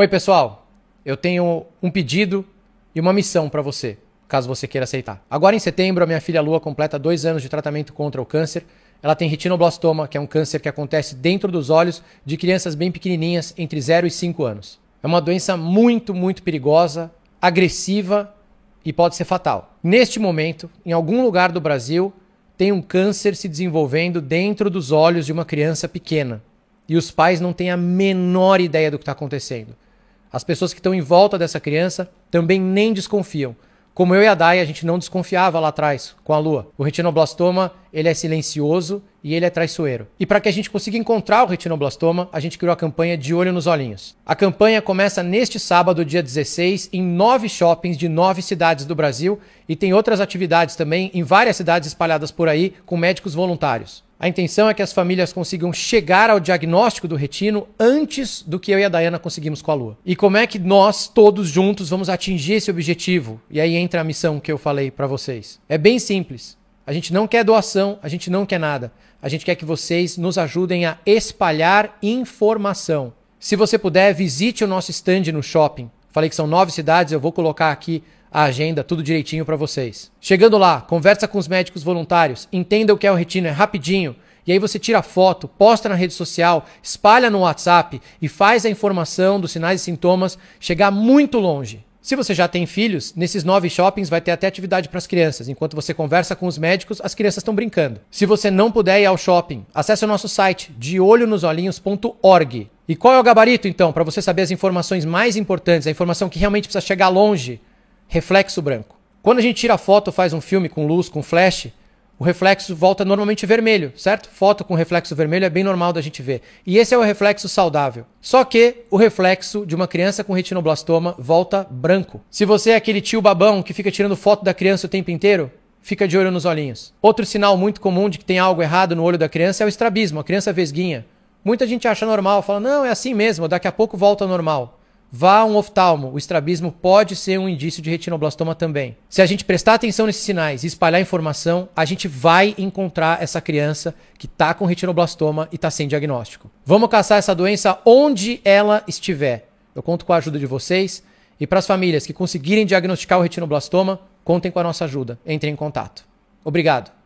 Oi, pessoal. Eu tenho um pedido e uma missão para você, caso você queira aceitar. Agora em setembro, a minha filha Lua completa dois anos de tratamento contra o câncer. Ela tem retinoblastoma, que é um câncer que acontece dentro dos olhos de crianças bem pequenininhas, entre 0 e 5 anos. É uma doença muito, muito perigosa, agressiva e pode ser fatal. Neste momento, em algum lugar do Brasil, tem um câncer se desenvolvendo dentro dos olhos de uma criança pequena. E os pais não têm a menor ideia do que está acontecendo. As pessoas que estão em volta dessa criança também nem desconfiam. Como eu e a Dai, a gente não desconfiava lá atrás com a lua. O retinoblastoma, ele é silencioso e ele é traiçoeiro. E para que a gente consiga encontrar o retinoblastoma, a gente criou a campanha De Olho nos Olhinhos. A campanha começa neste sábado, dia 16, em nove shoppings de nove cidades do Brasil e tem outras atividades também em várias cidades espalhadas por aí com médicos voluntários. A intenção é que as famílias consigam chegar ao diagnóstico do retino antes do que eu e a Dayana conseguimos com a Lua. E como é que nós, todos juntos, vamos atingir esse objetivo? E aí entra a missão que eu falei para vocês. É bem simples. A gente não quer doação, a gente não quer nada. A gente quer que vocês nos ajudem a espalhar informação. Se você puder, visite o nosso stand no shopping. Falei que são nove cidades, eu vou colocar aqui a agenda, tudo direitinho para vocês. Chegando lá, conversa com os médicos voluntários, entenda o que é o retino é rapidinho. E aí você tira foto, posta na rede social, espalha no WhatsApp e faz a informação dos sinais e sintomas chegar muito longe. Se você já tem filhos, nesses nove shoppings vai ter até atividade para as crianças. Enquanto você conversa com os médicos, as crianças estão brincando. Se você não puder ir ao shopping, acesse o nosso site deolhonosolinhos.org. E qual é o gabarito, então, para você saber as informações mais importantes, a informação que realmente precisa chegar longe? Reflexo branco. Quando a gente tira foto, faz um filme com luz, com flash, o reflexo volta normalmente vermelho, certo? Foto com reflexo vermelho é bem normal da gente ver. E esse é o reflexo saudável. Só que o reflexo de uma criança com retinoblastoma volta branco. Se você é aquele tio babão que fica tirando foto da criança o tempo inteiro, fica de olho nos olhinhos. Outro sinal muito comum de que tem algo errado no olho da criança é o estrabismo, a criança vesguinha. Muita gente acha normal, fala, não, é assim mesmo, daqui a pouco volta ao normal. Vá a um oftalmo, o estrabismo pode ser um indício de retinoblastoma também. Se a gente prestar atenção nesses sinais e espalhar informação, a gente vai encontrar essa criança que está com retinoblastoma e está sem diagnóstico. Vamos caçar essa doença onde ela estiver. Eu conto com a ajuda de vocês e para as famílias que conseguirem diagnosticar o retinoblastoma, contem com a nossa ajuda. Entrem em contato. Obrigado.